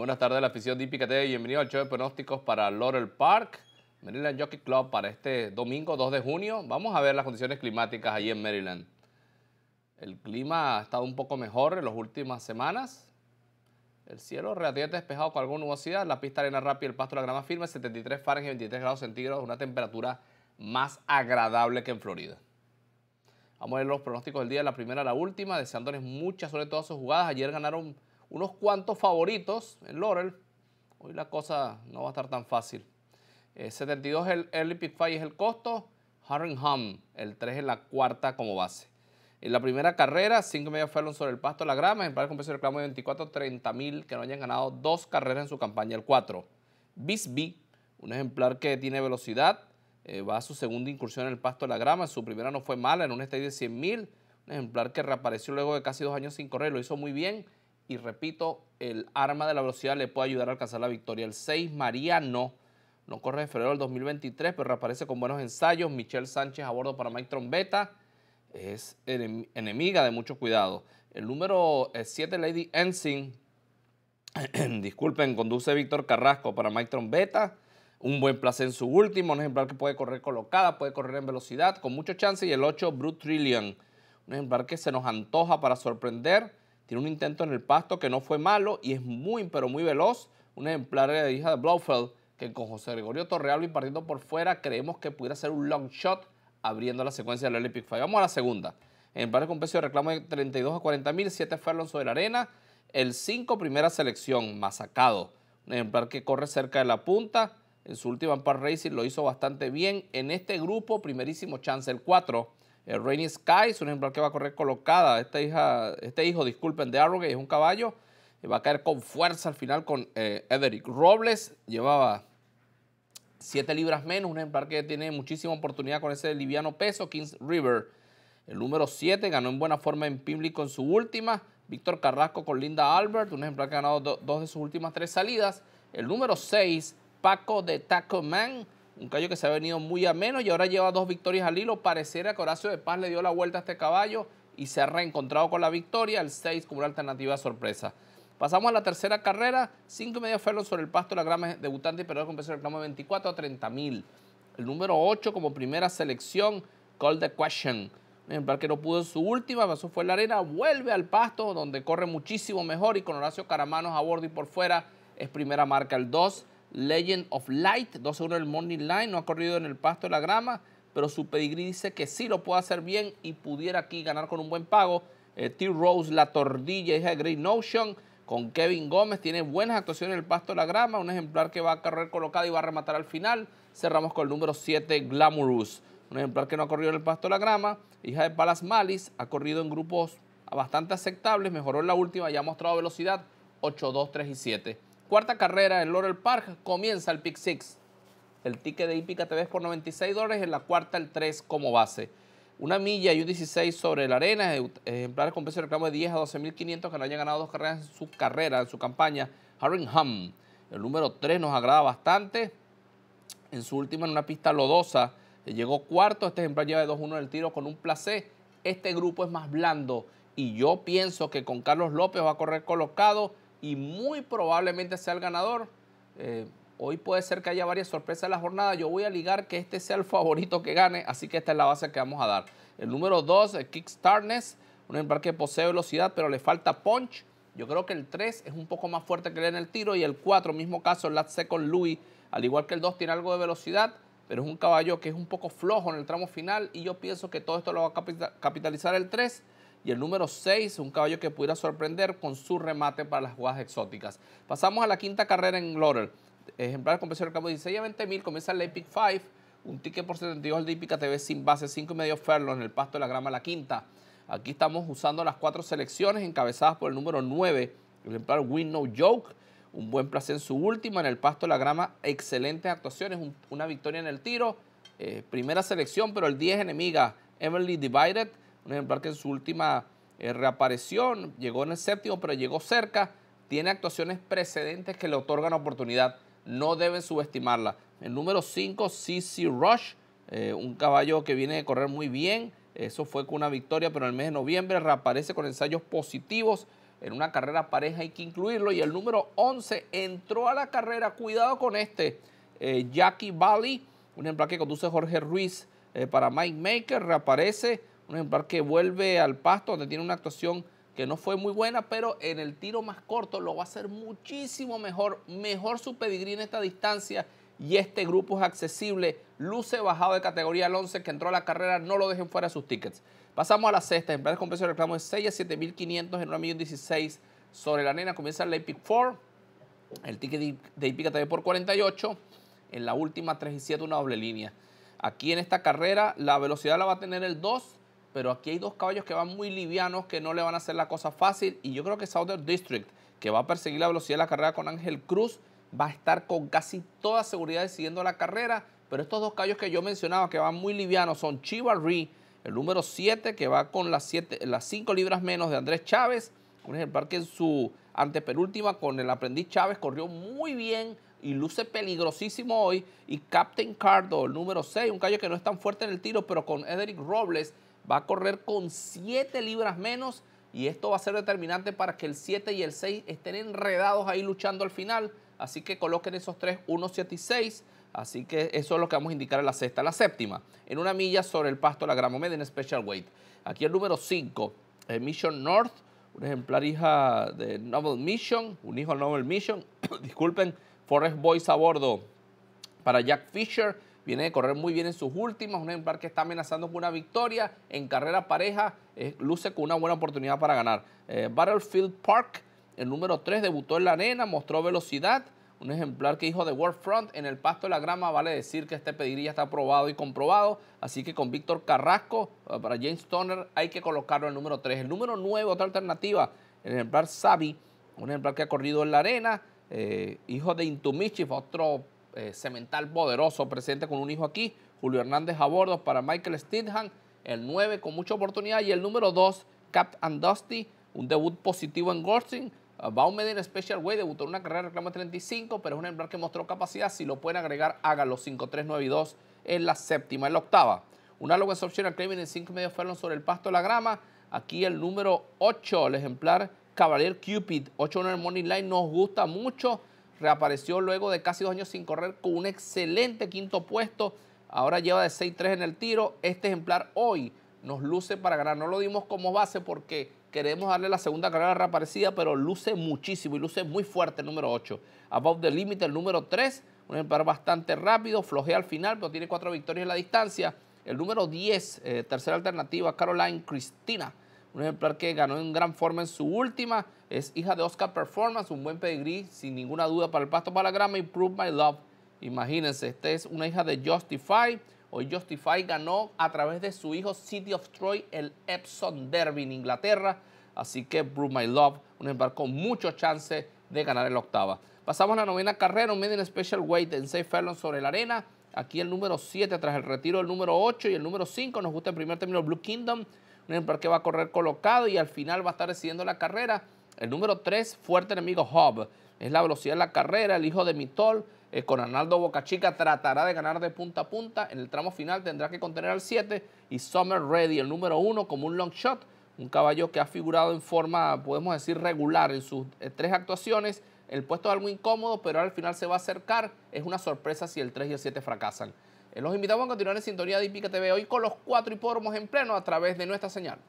Buenas tardes la afición de bienvenido al show de pronósticos para Laurel Park, Maryland Jockey Club para este domingo 2 de junio. Vamos a ver las condiciones climáticas allí en Maryland. El clima ha estado un poco mejor en las últimas semanas. El cielo relativamente despejado con alguna nubosidad, la pista arena rápida y el pasto de la grama firme, 73 Fahrenheit, y 23 grados centígrados, una temperatura más agradable que en Florida. Vamos a ver los pronósticos del día, la primera a la última, deseándoles mucha sobre todas sus jugadas. Ayer ganaron unos cuantos favoritos en Laurel. Hoy la cosa no va a estar tan fácil. 72 eh, el early pick five es el costo. Harringham, el 3 en la cuarta como base. En la primera carrera, 5 media fueron sobre el pasto de la grama. En par compensación reclamo de 24, 30 mil que no hayan ganado dos carreras en su campaña, el 4. Bisbee, un ejemplar que tiene velocidad, eh, va a su segunda incursión en el pasto de la grama. Su primera no fue mala, en un stage de 100 mil. Un ejemplar que reapareció luego de casi dos años sin correr, lo hizo muy bien y repito, el arma de la velocidad le puede ayudar a alcanzar la victoria. El 6, Mariano, no corre en febrero del 2023, pero reaparece con buenos ensayos. Michelle Sánchez a bordo para Mike Trombeta. Es enemiga de mucho cuidado. El número 7, eh, Lady Ensign, disculpen, conduce Víctor Carrasco para Mike Trombeta. Un buen placer en su último, un ejemplar que puede correr colocada, puede correr en velocidad, con mucho chance. Y el 8, Brute Trillion, un ejemplar que se nos antoja para sorprender. Tiene un intento en el pasto que no fue malo y es muy, pero muy veloz. Un ejemplar de hija de Blofeld que con José Gregorio Torrealba y partiendo por fuera creemos que pudiera ser un long shot abriendo la secuencia del Olympic Five. Vamos a la segunda. En par con precio de reclamo de 32 a 40 mil, siete furlongs sobre la arena, el 5 primera selección, masacado. Un ejemplar que corre cerca de la punta, en su última par racing lo hizo bastante bien. En este grupo, primerísimo chance el 4 eh, Rainy Sky un ejemplar que va a correr colocada. Esta hija, este hijo, disculpen, de Arrogate es un caballo. Y va a caer con fuerza al final con eh, Robles. Llevaba 7 libras menos. Un ejemplar que tiene muchísima oportunidad con ese liviano peso. Kings River. El número 7 ganó en buena forma en Pimley con su última. Víctor Carrasco con Linda Albert. Un ejemplar que ha ganado dos de sus últimas tres salidas. El número 6, Paco de Tacoman. Un callo que se ha venido muy a menos y ahora lleva dos victorias al hilo. Pareciera que Horacio de Paz le dio la vuelta a este caballo y se ha reencontrado con la victoria. El 6 como una alternativa sorpresa. Pasamos a la tercera carrera, Cinco y medio ferro sobre el pasto la gran debutante y que con peso reclamo de 24 a 30 mil. El número 8 como primera selección, Call the Question. El parque no pudo en su última, pasó fue la arena, vuelve al pasto donde corre muchísimo mejor y con Horacio Caramanos a bordo y por fuera es primera marca el 2. Legend of Light, 2-1 el Morning Line, no ha corrido en el pasto de la grama, pero su pedigrí dice que sí lo puede hacer bien y pudiera aquí ganar con un buen pago. Eh, T-Rose, la tordilla, hija de Green Notion, con Kevin Gómez, tiene buenas actuaciones en el pasto de la grama, un ejemplar que va a correr colocado y va a rematar al final. Cerramos con el número 7, Glamorous, un ejemplar que no ha corrido en el pasto de la grama, hija de Palas Malis, ha corrido en grupos bastante aceptables, mejoró en la última, y ha mostrado velocidad, 8, 2, 3 y 7. Cuarta carrera en Laurel Park comienza el pick six. El ticket de Ímpica te ves por 96 dólares, en la cuarta el 3 como base. Una milla y un 16 sobre la arena, ejemplares con precio de reclamo de 10 a 12.500 que no hayan ganado dos carreras en su carrera, en su campaña. Harringham, el número 3 nos agrada bastante. En su última, en una pista lodosa, llegó cuarto. Este ejemplar lleva de 2-1 en el tiro con un placé. Este grupo es más blando y yo pienso que con Carlos López va a correr colocado y muy probablemente sea el ganador. Eh, hoy puede ser que haya varias sorpresas en la jornada. Yo voy a ligar que este sea el favorito que gane, así que esta es la base que vamos a dar. El número 2, eh, Kickstartness, un embarque que posee velocidad, pero le falta punch. Yo creo que el 3 es un poco más fuerte que él en el tiro y el 4, mismo caso, Last Second Louis, al igual que el 2, tiene algo de velocidad, pero es un caballo que es un poco flojo en el tramo final y yo pienso que todo esto lo va a capitalizar el 3 y el número 6, un caballo que pudiera sorprender con su remate para las jugadas exóticas. Pasamos a la quinta carrera en Laurel. Ejemplar con el campo 16 a 20 mil, comienza el Epic 5, un ticket por 72 al de TV sin base, 5 y medio Ferlo en el pasto de la grama la quinta. Aquí estamos usando las cuatro selecciones encabezadas por el número 9, el ejemplar Win No Joke, un buen placer en su última, en el pasto de la grama, excelentes actuaciones, una victoria en el tiro, eh, primera selección, pero el 10 enemiga, Emily Divided, un ejemplar que en su última eh, reaparición llegó en el séptimo, pero llegó cerca, tiene actuaciones precedentes que le otorgan oportunidad, no deben subestimarla. El número 5, CC Rush, eh, un caballo que viene de correr muy bien, eso fue con una victoria, pero en el mes de noviembre reaparece con ensayos positivos en una carrera pareja, hay que incluirlo. Y el número 11 entró a la carrera, cuidado con este, eh, Jackie Valley, un ejemplar que conduce Jorge Ruiz para Mike Maker, reaparece un ejemplar que vuelve al pasto donde tiene una actuación que no fue muy buena, pero en el tiro más corto lo va a hacer muchísimo mejor, mejor su pedigrí en esta distancia y este grupo es accesible. Luce bajado de categoría al 11 que entró a la carrera, no lo dejen fuera sus tickets. Pasamos a la sexta, En de precio de reclamo de 6 a 7.500 en 1.016 sobre la nena. Comienza el Epic 4, el ticket de Ipica TV por 48, en la última 3 y 7 una doble línea. Aquí en esta carrera la velocidad la va a tener el 2, pero aquí hay dos caballos que van muy livianos, que no le van a hacer la cosa fácil. Y yo creo que Southern District, que va a perseguir la velocidad de la carrera con Ángel Cruz, va a estar con casi toda seguridad siguiendo la carrera. Pero estos dos caballos que yo mencionaba, que van muy livianos, son Chivalry, el número 7, que va con las 5 las cinco libras menos de Andrés Chávez. Un ejemplar que en su antepenúltima con el aprendiz Chávez corrió muy bien y luce peligrosísimo hoy. Y Captain Cardo, el número 6, un caballo que no es tan fuerte en el tiro, pero con Edric Robles va a correr con 7 libras menos y esto va a ser determinante para que el 7 y el 6 estén enredados ahí luchando al final. Así que coloquen esos tres, 1, 7 y 6. Así que eso es lo que vamos a indicar en la sexta. La séptima, en una milla sobre el pasto, la Gramomed en Special Weight. Aquí el número 5, eh, Mission North, un ejemplar hija de Novel Mission, un hijo de Novel Mission. Disculpen, Forest Boys a bordo para Jack Fisher. Viene de correr muy bien en sus últimas. Un ejemplar que está amenazando con una victoria en carrera pareja. Eh, luce con una buena oportunidad para ganar. Eh, Battlefield Park, el número 3, debutó en la arena, mostró velocidad. Un ejemplar que hijo de World Front. en el pasto de la grama, vale decir que este pedigrí ya está probado y comprobado. Así que con Víctor Carrasco, eh, para James Stoner, hay que colocarlo en el número 3. El número 9, otra alternativa, el ejemplar Sabi, un ejemplar que ha corrido en la arena, hijo de Intumichi, otro eh, Cemental poderoso, presente con un hijo aquí, Julio Hernández a bordo para Michael Stidham, el 9 con mucha oportunidad y el número 2, Cap and Dusty, un debut positivo en Gorsing. Ah, un un Special Way debutó en una carrera reclama 35, pero es un ejemplar que mostró capacidad. Si lo pueden agregar, hágalo. 5, 3, en la séptima, en la octava. Una opción, Optional Claiming en 5 medio fueron sobre el pasto de la grama. Aquí el número 8, el ejemplar Cavalier Cupid, 8 en Morning Line, nos gusta mucho reapareció luego de casi dos años sin correr con un excelente quinto puesto. Ahora lleva de 6-3 en el tiro. Este ejemplar hoy nos luce para ganar. No lo dimos como base porque queremos darle la segunda carrera reaparecida, pero luce muchísimo y luce muy fuerte el número 8. Above the Limit, el número 3, un ejemplar bastante rápido, flojea al final, pero tiene cuatro victorias en la distancia. El número 10, eh, tercera alternativa, Caroline Cristina un ejemplar que ganó en gran forma en su última. Es hija de Oscar Performance, un buen pedigrí, sin ninguna duda para el pasto para la grama y Prove My Love. Imagínense, esta es una hija de Justify. Hoy Justify ganó a través de su hijo City of Troy el Epson Derby en Inglaterra. Así que Prove My Love, un ejemplar con mucho chance de ganar el octava. Pasamos a la novena carrera, un Medium Special Weight en 6 furlongs sobre la arena. Aquí el número 7 tras el retiro del número 8 y el número 5. Nos gusta en primer término Blue Kingdom, un ejemplar que va a correr colocado y al final va a estar decidiendo la carrera. El número 3, fuerte enemigo hub Es la velocidad de la carrera, el hijo de Mitol. Eh, con Arnaldo Bocachica tratará de ganar de punta a punta. En el tramo final tendrá que contener al 7 y Summer Ready, el número 1, como un long shot. Un caballo que ha figurado en forma, podemos decir, regular en sus eh, tres actuaciones el puesto es algo incómodo, pero al final se va a acercar. Es una sorpresa si el 3 y el 7 fracasan. Eh, los invitamos a continuar en sintonía de Ipica TV hoy con los cuatro hipódromos en pleno a través de nuestra señal.